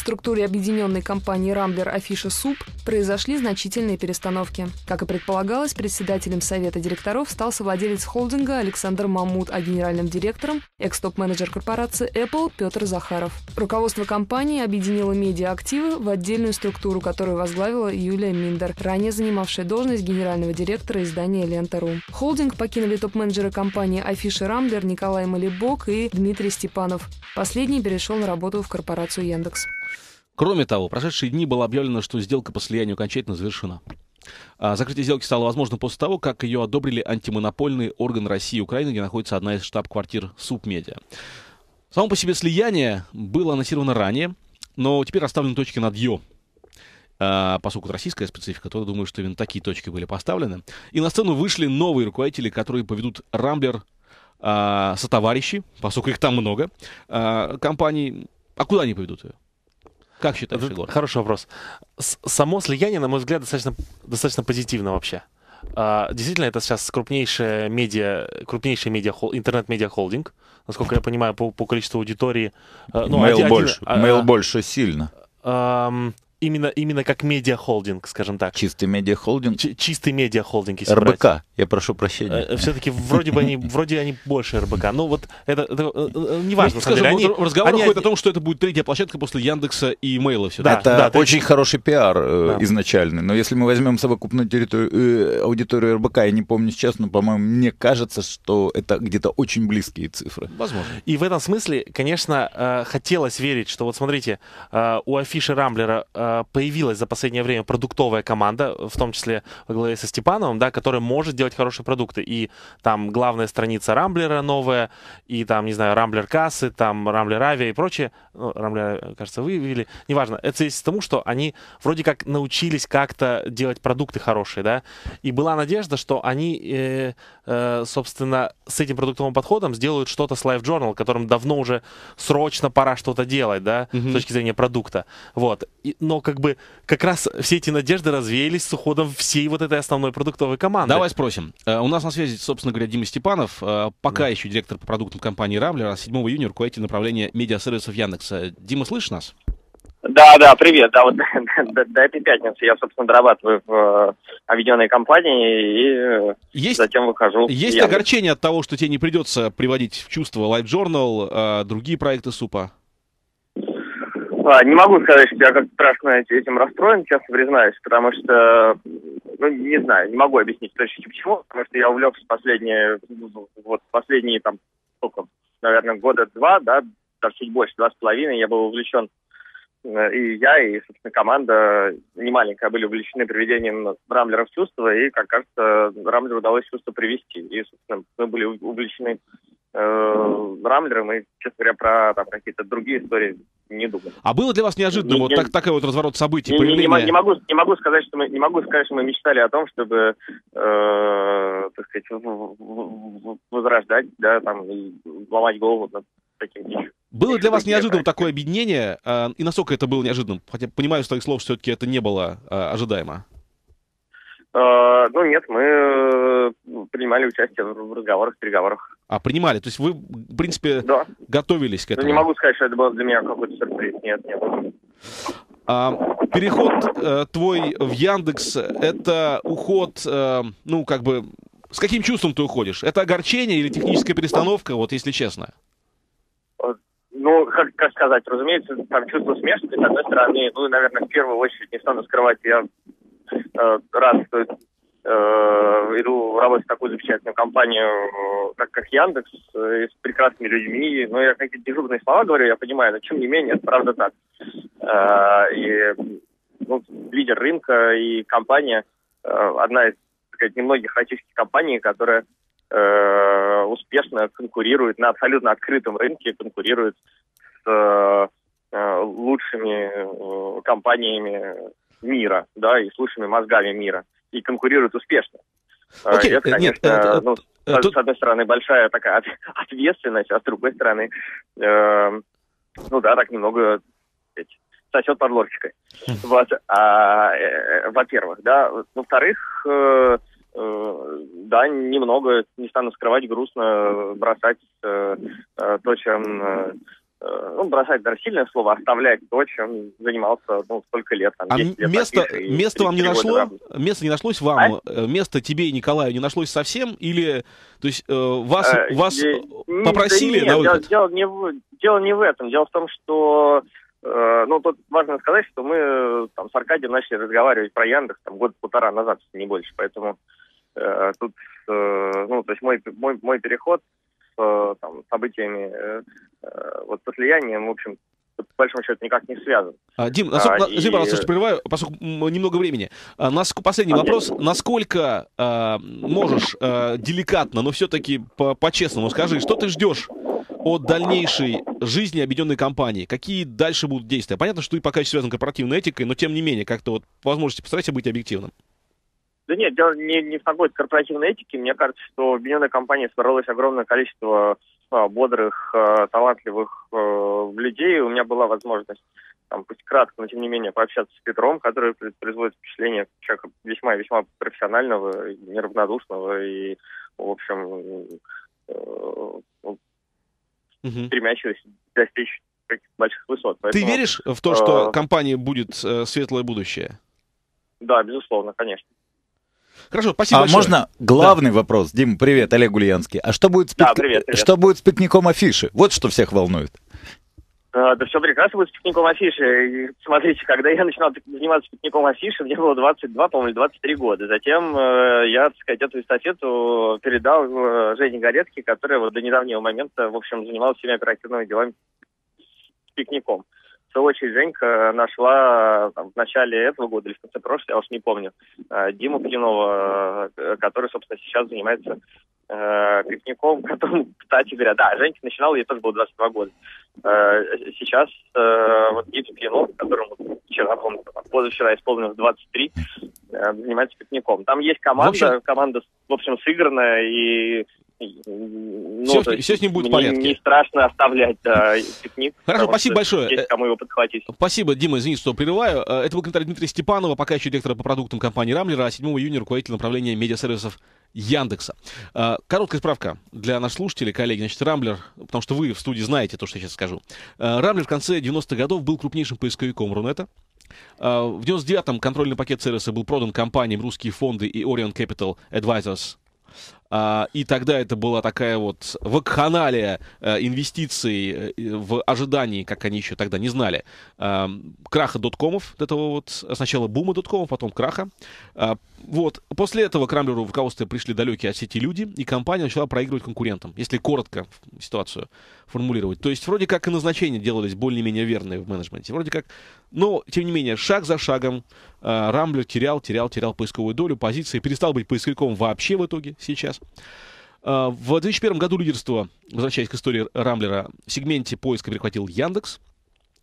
структуре объединенной компании «Рамблер» Афиша Суп произошли значительные перестановки. Как и предполагалось, председателем совета директоров стал совладелец холдинга Александр Мамут, а генеральным директором – экс-топ-менеджер корпорации Apple Петр Захаров. Руководство компании объединило медиа-активы в отдельную структуру, которую возглавила Юлия Миндер, ранее занимавшая должность генерального директора издания «Лента.ру». Холдинг покинули топ-менеджеры компании Афиша Рамблер Николай Малибок и Дмитрий Степанов. Последний перешел на работу в корпорацию Яндекс. Кроме того, в прошедшие дни было объявлено, что сделка по слиянию окончательно завершена. А, закрытие сделки стало возможно после того, как ее одобрили антимонопольные органы России и Украины, где находится одна из штаб-квартир Субмедиа. Само по себе слияние было анонсировано ранее, но теперь расставлены точки над «ё». А, поскольку российская специфика, то думаю, что именно такие точки были поставлены. И на сцену вышли новые руководители, которые поведут «Рамблер» а, сотоварищи, поскольку их там много, а, компаний. А куда они поведут ее? Как считаешь, Егор? Хороший вопрос. С само слияние, на мой взгляд, достаточно, достаточно позитивно вообще. А, действительно, это сейчас крупнейшая медиа, крупнейший медиа, интернет-медиа-холдинг. Насколько я понимаю, по, по количеству аудитории... Э, ну, мейл один, больше, один, а, мейл а, больше сильно. Um, именно, именно как медиа холдинг, скажем так. Чистый медиахолдинг? Ч- чистый медиахолдинг, если РБК, брать. я прошу прощения. Э, все-таки вроде бы они, вроде они больше РБК. Ну вот это, это э, э, э не важно. Ну, скажем, они, разговор они, ходит о том, что это будет третья площадка после Яндекса и Мейла все. Да, это да, очень ты... хороший пиар э, да. изначальный. Но если мы возьмем совокупную территорию, э, аудиторию РБК, я не помню сейчас, но, по-моему, мне кажется, что это где-то очень близкие цифры. Возможно. И в этом смысле, конечно, э, хотелось верить, что вот смотрите, э, у афиши Рамблера э, Э, появилась за последнее время продуктовая команда, в том числе во главе со Степановым, да, которая может делать хорошие продукты. И там главная страница Рамблера новая, и там, не знаю, Рамблер Кассы, там Рамблер Авиа и прочее. Ну, Рамблер, кажется, вывели. Неважно. Это есть тому, что они вроде как научились как-то делать продукты хорошие, да. И была надежда, что они, э, э, собственно, с этим продуктовым подходом сделают что-то с Life Journal, которым давно уже срочно пора что-то делать, да, mm-hmm. с точки зрения продукта. Вот. И, но как бы как раз все эти надежды развеялись с уходом всей вот этой основной продуктовой команды. Давай спросим. Э, у нас на связи, собственно говоря, Дима Степанов, э, пока да. еще директор по продуктам компании Рамблер, а 7 июня руководитель направления медиа-сервисов Яндекса. Дима, слышишь нас? Да, да, привет. Да, вот до, до, до этой пятницы я, собственно, дорабатываю в э, объединенной компании и есть, затем выхожу. Есть огорчение от того, что тебе не придется приводить в чувство Life Journal, другие проекты супа? А, не могу сказать, что я как страшно этим расстроен, честно признаюсь, потому что, ну, не знаю, не могу объяснить точно почему, потому что я увлекся последние, вот, последние там, сколько, наверное, года два, да, даже чуть больше, два с половиной, я был увлечен э, и я, и, собственно, команда не маленькая были увлечены приведением Рамлера в чувство, и, как кажется, Рамлеру удалось чувство привести. И, собственно, мы были увлечены э, Рамблера мы, честно говоря, про там, какие-то другие истории не думали. А было для вас неожиданно не, вот не, так, такой вот разворот событий, не, появление? Не, не, могу, не, могу сказать, что мы, не могу сказать, что мы мечтали о том, чтобы, э, так сказать, возрождать, да, там, ломать голову над таким вещью. Было для вас неожиданным такое объединение? Э, и насколько это было неожиданным? Хотя понимаю, что их слов все-таки это не было э, ожидаемо. Э, ну нет, мы принимали участие в разговорах, переговорах. А, принимали. То есть вы, в принципе, да. готовились к этому? Ну, не могу сказать, что это было для меня какой-то сюрприз. Нет, не было. А, переход э, твой в Яндекс — это уход, э, ну, как бы... С каким чувством ты уходишь? Это огорчение или техническая перестановка, вот если честно? Ну, как, как сказать, разумеется, там чувство смешанности, с одной стороны, ну, наверное, в первую очередь, не стану скрывать, я э, рад, что Э, иду работать в такую замечательную компанию, э, так как Яндекс, э, с прекрасными людьми. Но я какие-то дежурные слова говорю, я понимаю, но тем не менее, это правда так. И ну, лидер рынка и компания, одна из сказать, немногих российских компаний, которая э, успешно конкурирует на абсолютно открытом рынке, конкурирует с э, лучшими э, компаниями мира, да, и с лучшими мозгами мира и конкурируют успешно. А, Окей, okay. это, э, конечно, нет, э, ну, э, Тут... С одной стороны, большая такая ответственность, а с другой стороны, э, ну да, так немного ведь, сосет под лорчикой. Вот, а, э, во-первых, да. Во-вторых, э, э, да, немного, не стану скрывать, грустно бросать э, то, чем Э, ну, бросать, наверное, сильное слово, оставлять то, чем занимался, ну, столько лет. Там, а лет место, и, место вам не нашло? Место не нашлось вам? А? Э, место тебе и Николаю не нашлось совсем? Или, то есть, э, вас, а, вас не, попросили да нет, на выход? Дело, дело, не, дело не в этом. Дело в том, что ну, тут важно сказать, что мы там с Аркадием начали разговаривать про Яндекс там год-полтора назад, не больше, поэтому э, тут, э, ну, то есть мой, мой, мой переход Э, там, событиями, э, э, вот со слиянием, в общем, по большому счету никак не связан. А, Дим, насколько, а, и... извини, пожалуйста, что прерываю, поскольку немного времени. А, последний а, вопрос. Нет. Насколько а, можешь а, деликатно, но все-таки по-честному -по скажи, что ты ждешь от дальнейшей жизни объединенной компании? Какие дальше будут действия? Понятно, что ты пока еще связан корпоративной этикой, но тем не менее, как-то вот возможности постарайся быть объективным. Да нет, дело не, не в какой-то корпоративной этике. Мне кажется, что в объединенной компании собралось огромное количество а, бодрых, а, талантливых э, людей. У меня была возможность, там, пусть кратко, но тем не менее, пообщаться с Петром, который производит впечатление человека весьма-весьма профессионального, неравнодушного и, в общем, угу. стремящегося достичь каких-то больших высот. Поэтому, Ты веришь в то, что э, компания будет светлое будущее? Да, безусловно, конечно. Хорошо, спасибо. А большое. можно главный да. вопрос, Дим, привет, Олег Ульянский. А что будет с, пик... да, привет, привет. что будет с пикником афиши? Вот что всех волнует. Э, да, все прекрасно будет с пикником афиши. И смотрите, когда я начинал заниматься пикником афиши, мне было 22, по-моему, 23 года. Затем э, я, так сказать, эту эстафету передал э, Жене Горецке, которая вот до недавнего момента, в общем, занималась всеми оперативными делами с пикником свою очередь, Женька нашла в начале этого года или в конце прошлого, я уж не помню, э, Диму Клинова, э, который, собственно, сейчас занимается э, пикником, которому, кстати говоря, да, Женька начинал, ей тоже было 22 года. Э, сейчас э, вот Гипс Клинов, которому вчера, помню, позавчера исполнилось 23, э, занимается пикником. Там есть команда, общем... команда, в общем, сыгранная, и ну, все, есть, все с ним будет в порядке. Не страшно оставлять да, пикник. Хорошо, спасибо большое. Есть кому его подхватить. Спасибо, Дима, извини, что прерываю. Э, это был комментарий Дмитрия Степанова, пока еще директора по продуктам компании «Рамлера», а 7 июня руководитель направления медиасервисов Яндекса. Э, короткая справка для наших слушателей, коллеги. Значит, Рамблер, потому что вы в студии знаете то, что я сейчас скажу. Э, Рамблер в конце 90-х годов был крупнейшим поисковиком Рунета. В 99-м контрольный пакет сервиса был продан компаниям «Русские фонды» и Orient Capital Advisors а, и тогда это была такая вот вакханалия э, инвестиций э, в ожидании, как они еще тогда не знали, краха доткомов, этого вот сначала бума доткомов, потом краха. А, вот. После этого к в руководство пришли далекие от сети люди, и компания начала проигрывать конкурентам, если коротко ситуацию формулировать. То есть вроде как и назначения делались более-менее верные в менеджменте. Вроде как но, тем не менее, шаг за шагом э, Рамблер терял, терял, терял поисковую долю, позиции, перестал быть поисковиком вообще в итоге сейчас. Э, в 2001 году лидерство, возвращаясь к истории Рамблера, в сегменте поиска перехватил Яндекс.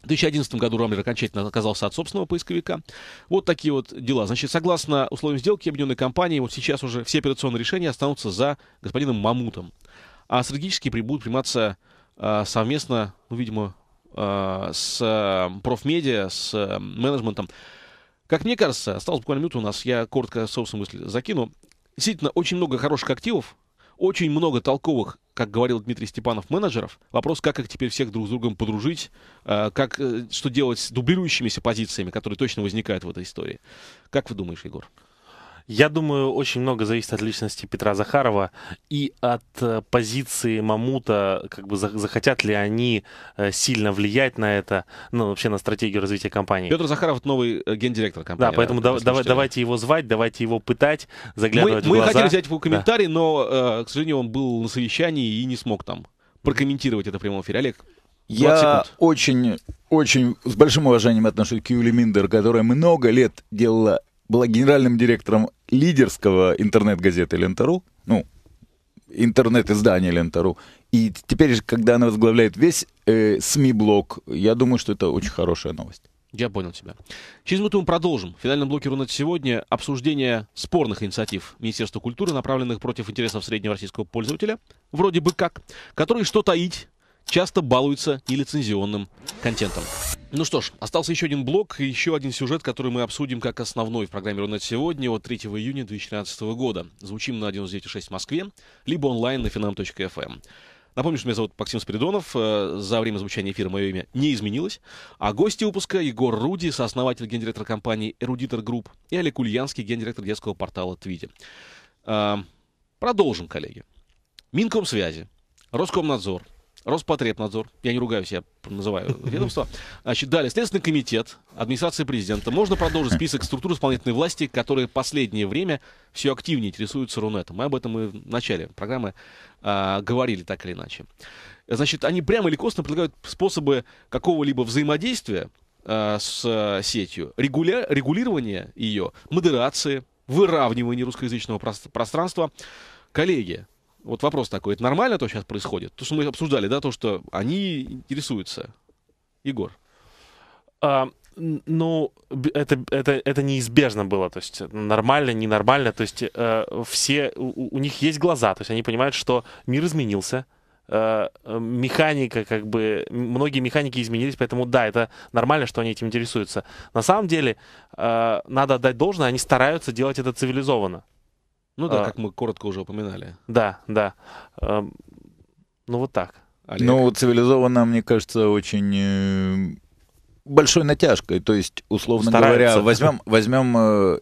В 2011 году Рамблер окончательно отказался от собственного поисковика. Вот такие вот дела. Значит, согласно условиям сделки объединенной компании, вот сейчас уже все операционные решения останутся за господином Мамутом. А стратегически будут приниматься э, совместно, ну, видимо, Э, с эм, профмедиа, с эм, менеджментом. Как мне кажется, осталось буквально минуту у нас, я коротко собственно, мысли закину. Действительно, очень много хороших активов, очень много толковых, как говорил Дмитрий Степанов, менеджеров. Вопрос, как их теперь всех друг с другом подружить, э, как, э, что делать с дублирующимися позициями, которые точно возникают в этой истории. Как вы думаешь, Егор? Я думаю, очень много зависит от личности Петра Захарова и от э, позиции Мамута, как бы захотят ли они э, сильно влиять на это, ну, вообще на стратегию развития компании. Петр Захаров — новый э, гендиректор компании. Да, поэтому да, давай, давайте его звать, давайте его пытать, заглядывать мы, в глаза. Мы хотели взять его комментарий, да. но, к сожалению, он был на совещании и не смог там прокомментировать это в прямом эфире. Олег, я секунд. очень, очень с большим уважением отношусь к Юли Миндер, которая много лет делала была генеральным директором лидерского интернет-газеты «Лента.ру», ну, интернет-издания «Лента.ру», и теперь, же, когда она возглавляет весь э, СМИ-блок, я думаю, что это очень хорошая новость. Я понял тебя. Через минуту мы продолжим. В финальном блоке «Рунет» сегодня обсуждение спорных инициатив Министерства культуры, направленных против интересов среднего российского пользователя, вроде бы как, которые, что таить, часто балуются нелицензионным контентом. Ну что ж, остался еще один блок и еще один сюжет, который мы обсудим как основной в программе «Рунет сегодня» от 3 июня 2013 года. Звучим на 99.6 в Москве, либо онлайн на finam.fm. Эм. Напомню, что меня зовут Максим Спиридонов. Э, за время звучания эфира мое имя не изменилось. А гости выпуска Егор Руди, сооснователь гендиректор компании «Эрудитор Групп» и Олег Ульянский, гендиректор детского портала «Твиди». Э, продолжим, коллеги. Минкомсвязи, Роскомнадзор – Роспотребнадзор, я не ругаюсь, я называю ведомство. Значит, далее, Следственный комитет, администрация президента. Можно продолжить список структур исполнительной власти, которые в последнее время все активнее интересуются Рунетом. Мы об этом и в начале программы а, говорили так или иначе. Значит, они прямо или косно предлагают способы какого-либо взаимодействия а, с а, сетью, регуля... регулирования ее, модерации, выравнивания русскоязычного пространства. Коллеги, вот вопрос такой, это нормально то, что сейчас происходит? То, что мы обсуждали, да, то, что они интересуются. Егор. А, ну, это, это, это неизбежно было. То есть нормально, ненормально. То есть э, все, у, у них есть глаза. То есть они понимают, что мир изменился. Э, механика, как бы, многие механики изменились, поэтому да, это нормально, что они этим интересуются. На самом деле, э, надо отдать должное, они стараются делать это цивилизованно. Ну да, а, как мы коротко уже упоминали. Да, да. А, ну вот так. Олег. Ну, цивилизованно, мне кажется, очень э, большой натяжкой. То есть, условно Стараются. говоря, возьмем, возьмем э,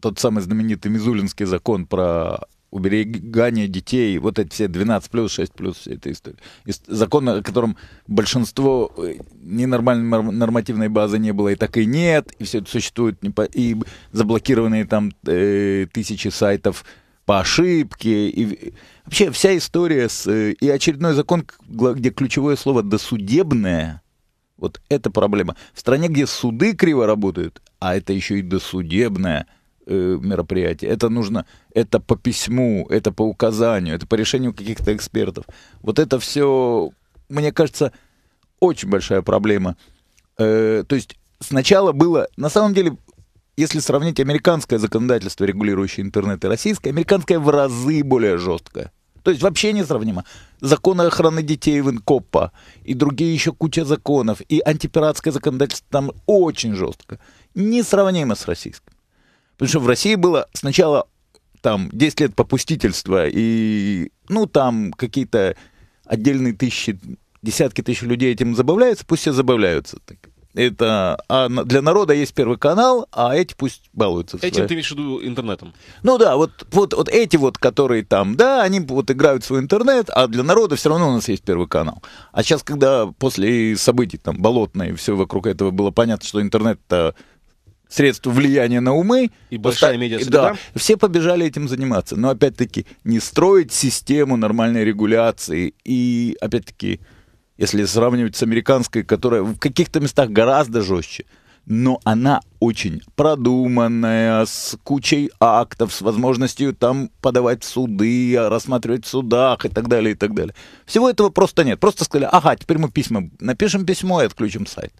тот самый знаменитый Мизулинский закон про уберегание детей, вот эти все 12 плюс, 6 плюс, вся эта история. И закон, о котором большинство э, ненормальной нормативной базы не было, и так и нет, и все это существует, и заблокированные там э, тысячи сайтов по ошибке, и вообще вся история с... Э, и очередной закон, где ключевое слово «досудебное», вот это проблема. В стране, где суды криво работают, а это еще и досудебное – Э, мероприятие, это нужно, это по письму, это по указанию, это по решению каких-то экспертов. Вот это все, мне кажется, очень большая проблема. Э, то есть сначала было, на самом деле, если сравнить американское законодательство, регулирующее интернет, и российское, американское в разы более жесткое. То есть вообще несравнимо. Законы охраны детей в Инкопа и другие еще куча законов, и антипиратское законодательство там очень жестко. Несравнимо с российским. Потому что в России было сначала там 10 лет попустительства, и ну там какие-то отдельные тысячи, десятки тысяч людей этим забавляются, пусть все забавляются. Это а для народа есть первый канал, а эти пусть балуются. Этим своей... ты имеешь в виду интернетом? Ну да, вот, вот, вот эти вот, которые там, да, они вот играют в свой интернет, а для народа все равно у нас есть первый канал. А сейчас, когда после событий там болотной и все вокруг этого было понятно, что интернет-то средств влияния на умы. И большая медиа Да, все побежали этим заниматься. Но опять-таки, не строить систему нормальной регуляции и, опять-таки, если сравнивать с американской, которая в каких-то местах гораздо жестче, но она очень продуманная, с кучей актов, с возможностью там подавать суды, рассматривать в судах и так далее, и так далее. Всего этого просто нет. Просто сказали, ага, теперь мы письма напишем письмо и отключим сайт.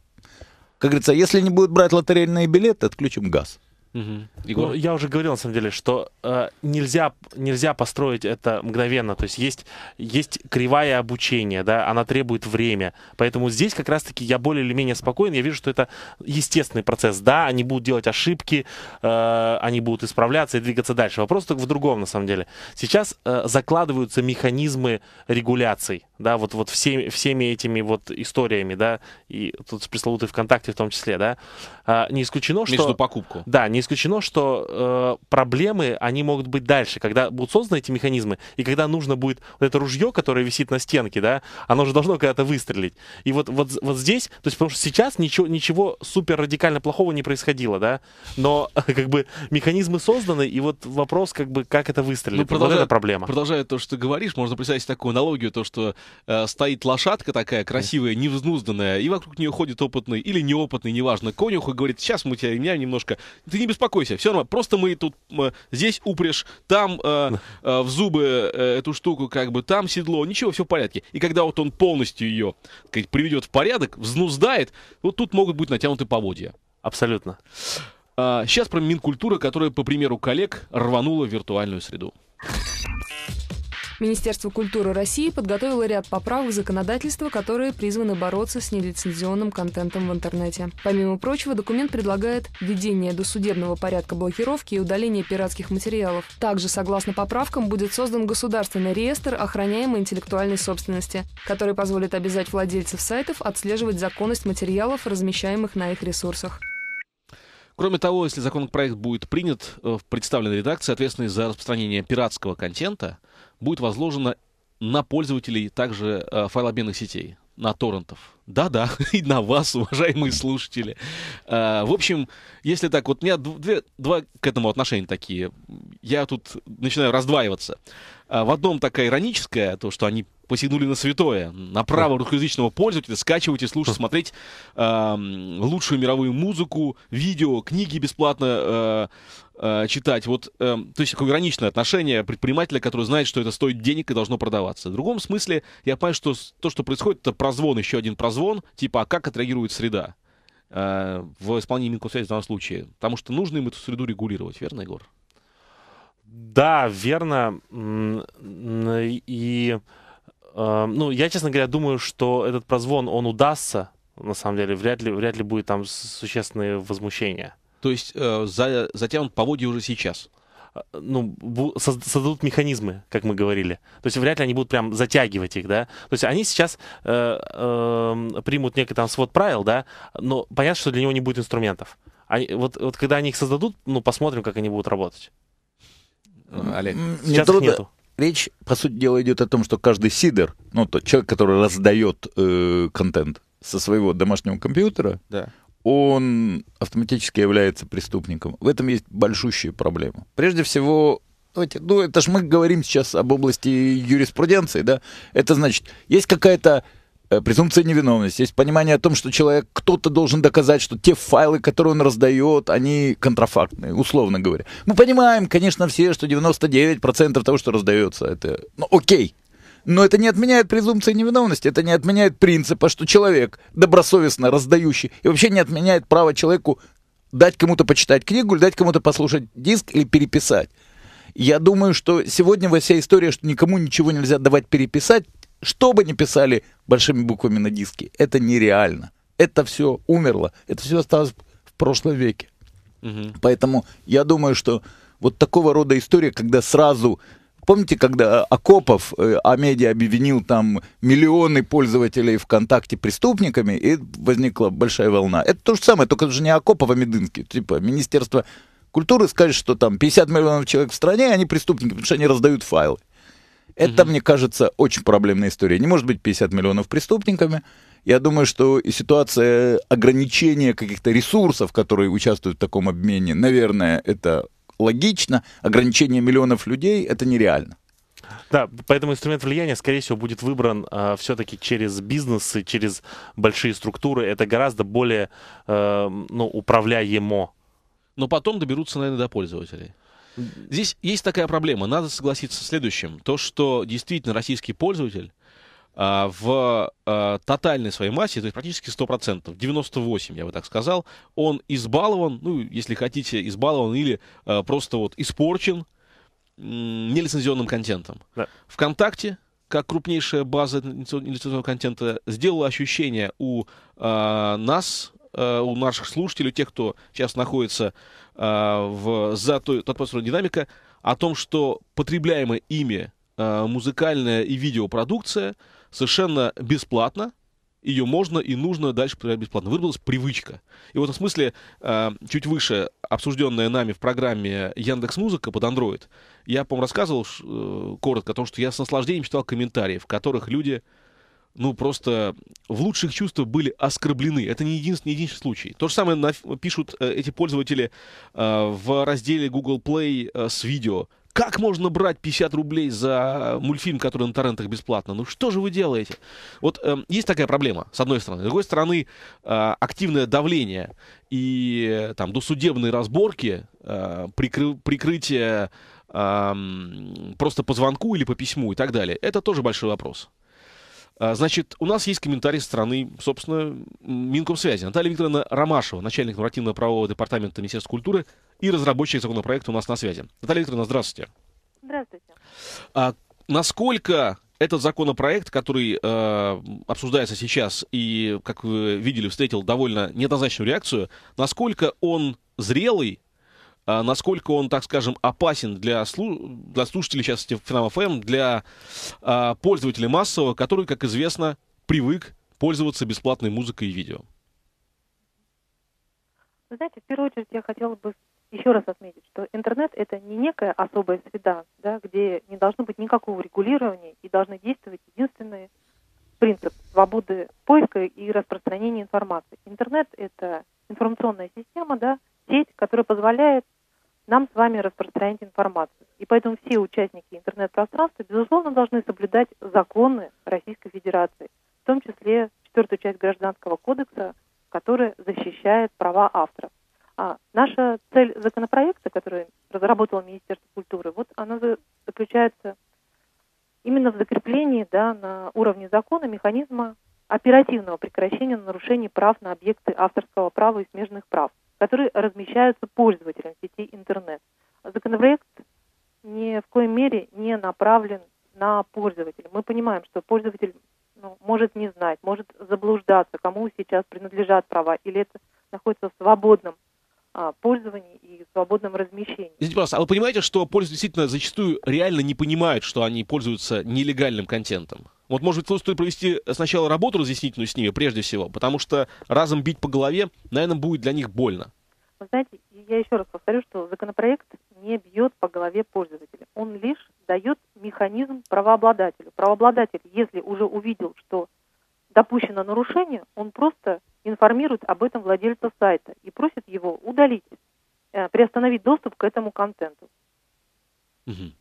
Как говорится, если не будут брать лотерейные билеты, отключим газ. Угу. Ну, я уже говорил, на самом деле, что э, нельзя, нельзя построить это мгновенно. То есть есть, есть кривая обучение, да, она требует время. Поэтому здесь как раз-таки я более или менее спокоен. Я вижу, что это естественный процесс. Да, они будут делать ошибки, э, они будут исправляться и двигаться дальше. Вопрос только в другом, на самом деле. Сейчас э, закладываются механизмы регуляций, да, вот, вот всеми, всеми этими вот историями, да, и тут с пресловутой ВКонтакте в том числе, да. Э, не исключено, что... Между покупку. Да, не исключено, что э, проблемы, они могут быть дальше, когда будут созданы эти механизмы, и когда нужно будет вот это ружье, которое висит на стенке, да, оно же должно когда-то выстрелить. И вот, вот, вот здесь, то есть потому что сейчас ничего, ничего супер радикально плохого не происходило, да, но как бы механизмы созданы, и вот вопрос, как бы, как это выстрелить, ну, вот это проблема. Продолжая то, что ты говоришь, можно представить такую аналогию, то, что э, стоит лошадка такая красивая, невзнузданная, и вокруг нее ходит опытный или неопытный, неважно, конюх, и говорит, сейчас мы тебя меня немножко, ты не беспокойся, все равно, просто мы тут здесь упряжь, там э, э, в зубы э, эту штуку, как бы там седло, ничего, все в порядке. И когда вот он полностью ее приведет в порядок, взнуздает, вот тут могут быть натянуты поводья. Абсолютно. сейчас а, про минкультура, которая, по примеру коллег, рванула в виртуальную среду. Министерство культуры России подготовило ряд поправок законодательства, которые призваны бороться с нелицензионным контентом в интернете. Помимо прочего, документ предлагает введение досудебного порядка блокировки и удаления пиратских материалов. Также, согласно поправкам, будет создан государственный реестр охраняемой интеллектуальной собственности, который позволит обязать владельцев сайтов отслеживать законность материалов, размещаемых на их ресурсах. Кроме того, если законопроект будет принят э, в представленной редакции, ответственность за распространение пиратского контента – будет возложено на пользователей также э, файлообменных сетей, на торрентов. Да-да, и на вас, уважаемые слушатели. Э, в общем, если так, вот у меня две, два к этому отношения такие. Я тут начинаю раздваиваться. Э, в одном такая ироническая, то, что они посягнули на святое. На право русскоязычного пользователя скачивать и слушать, смотреть э, лучшую мировую музыку, видео, книги бесплатно, э, Э, читать. Вот, э, то есть такое отношение предпринимателя, который знает, что это стоит денег и должно продаваться. В другом смысле, я понимаю, что то, что происходит, это прозвон, еще один прозвон, типа, а как отреагирует среда э, в исполнении Минкомсвязи в данном случае? Потому что нужно им эту среду регулировать, верно, Егор? Да, верно. И, э, ну, я, честно говоря, думаю, что этот прозвон, он удастся, на самом деле, вряд ли, вряд ли будет там существенные возмущения. То есть э, за, затянут поводья уже сейчас э, ну, создадут механизмы, как мы говорили. То есть вряд ли они будут прям затягивать их, да. То есть они сейчас э, э, примут некий там свод правил, да, но понятно, что для него не будет инструментов. Они, вот, вот когда они их создадут, ну, посмотрим, как они будут работать. Э, Олег, сейчас трудно. их нету. Речь, по сути дела, идет о том, что каждый сидер, ну, тот человек, который раздает э, контент со своего домашнего компьютера, да он автоматически является преступником. В этом есть большущая проблема. Прежде всего, давайте, ну это же мы говорим сейчас об области юриспруденции, да? Это значит, есть какая-то э, презумпция невиновности, есть понимание о том, что человек, кто-то должен доказать, что те файлы, которые он раздает, они контрафактные, условно говоря. Мы понимаем, конечно, все, что 99% того, что раздается, это, ну, окей, но это не отменяет презумпции невиновности, это не отменяет принципа, что человек добросовестно раздающий и вообще не отменяет право человеку дать кому-то почитать книгу или дать кому-то послушать диск или переписать. Я думаю, что сегодня во вся история, что никому ничего нельзя давать переписать, что бы ни писали большими буквами на диске, это нереально. Это все умерло, это все осталось в прошлом веке. Угу. Поэтому я думаю, что вот такого рода история, когда сразу Помните, когда э, Акопов э, Амедиа обвинил там миллионы пользователей ВКонтакте преступниками, и возникла большая волна? Это то же самое, только это же не Акопов, а Медынский. Типа Министерство культуры скажет, что там 50 миллионов человек в стране, они преступники, потому что они раздают файлы. Это, угу. мне кажется, очень проблемная история. Не может быть 50 миллионов преступниками. Я думаю, что и ситуация ограничения каких-то ресурсов, которые участвуют в таком обмене, наверное, это логично, ограничение миллионов людей это нереально. Да, поэтому инструмент влияния, скорее всего, будет выбран э, а, все-таки через бизнесы, через большие структуры. Это гораздо более э, ну, управляемо. Но потом доберутся, наверное, до пользователей. Здесь есть такая проблема. Надо согласиться с следующим. То, что действительно российский пользователь а, в а, тотальной своей массе, то есть практически 100%, 98, я бы так сказал, он избалован, ну, если хотите, избалован или а, просто вот испорчен нелицензионным контентом. Да. ВКонтакте, как крупнейшая база нелицензионного контента, сделала ощущение у нас, у наших слушателей, у тех, кто сейчас находится в, за той, тот построен динамика, о том, что потребляемая ими музыкальная и видеопродукция — совершенно бесплатно, ее можно и нужно дальше проверять бесплатно. Выработалась привычка. И вот в смысле, э, чуть выше обсужденная нами в программе Яндекс Музыка под Android, я, по-моему, рассказывал э, коротко о том, что я с наслаждением читал комментарии, в которых люди, ну, просто в лучших чувствах были оскорблены. Это не единственный, не единственный случай. То же самое пишут э, эти пользователи в разделе Google Play с видео как можно брать 50 рублей за э, мультфильм, который на торрентах бесплатно? Ну что же вы делаете? Вот э, есть такая проблема, с одной стороны. С другой стороны, э, активное давление и э, там досудебные разборки, э, прикры- прикрытие э, просто по звонку или по письму и так далее. Это тоже большой вопрос. А, значит, у нас есть комментарий со стороны, собственно, Минкомсвязи. Наталья Викторовна Ромашева, начальник нормативно-правового департамента Министерства культуры и разработчик законопроекта у нас на связи. Наталья Викторовна, здравствуйте. Здравствуйте. А, насколько этот законопроект, который э, обсуждается сейчас и, как вы видели, встретил довольно неоднозначную реакцию, насколько он зрелый а насколько он, так скажем, опасен для, слу... для слушателей сейчас Финам ФМ, эм, для а, пользователя массового, который, как известно, привык пользоваться бесплатной музыкой и видео? знаете, в первую очередь я хотела бы еще раз отметить, что интернет — это не некая особая среда, да, где не должно быть никакого регулирования и должны действовать единственные принцип свободы поиска и распространения информации. Интернет — это информационная система, да, сеть, которая позволяет нам с вами распространять информацию. И поэтому все участники интернет-пространства, безусловно, должны соблюдать законы Российской Федерации, в том числе четвертую часть Гражданского кодекса, которая защищает права авторов. А наша цель законопроекта, который разработал Министерство культуры, вот она заключается именно в закреплении да, на уровне закона механизма оперативного прекращения нарушений прав на объекты авторского права и смежных прав которые размещаются пользователем сети интернет. Законопроект ни в коей мере не направлен на пользователя. Мы понимаем, что пользователь ну, может не знать, может заблуждаться, кому сейчас принадлежат права, или это находится в свободном а, пользовании и свободном размещении. Извините, пожалуйста, а вы понимаете, что пользователи действительно зачастую реально не понимают, что они пользуются нелегальным контентом? Вот, может быть, стоит провести э, сначала работу разъяснительную с ними, прежде всего, потому что разом бить по голове, наверное, будет для них больно. Вы знаете, я еще раз повторю, что законопроект не бьет по голове пользователя. Он лишь дает механизм правообладателю. Правообладатель, если уже увидел, что допущено нарушение, он просто информирует об этом владельца сайта и просит его удалить, э, приостановить доступ к этому контенту. Угу.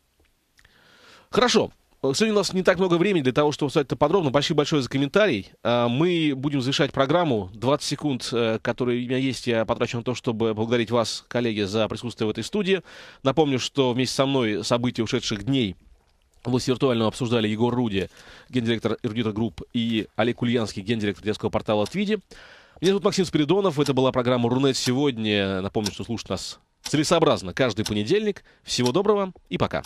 Хорошо. Сегодня у нас не так много времени для того, чтобы обсуждать это подробно. Большое большое за комментарий. А, мы будем завершать программу. 20 секунд, э, которые у меня есть, я потрачу на то, чтобы поблагодарить вас, коллеги, за присутствие в этой студии. Напомню, что вместе со мной события ушедших дней в области виртуального обсуждали Егор Руди, гендиректор Эрудита Групп, и Олег Ульянский, гендиректор детского портала «Твиди». Меня зовут Максим Спиридонов. Это была программа «Рунет сегодня». Напомню, что слушать нас целесообразно каждый понедельник. Всего доброго и пока.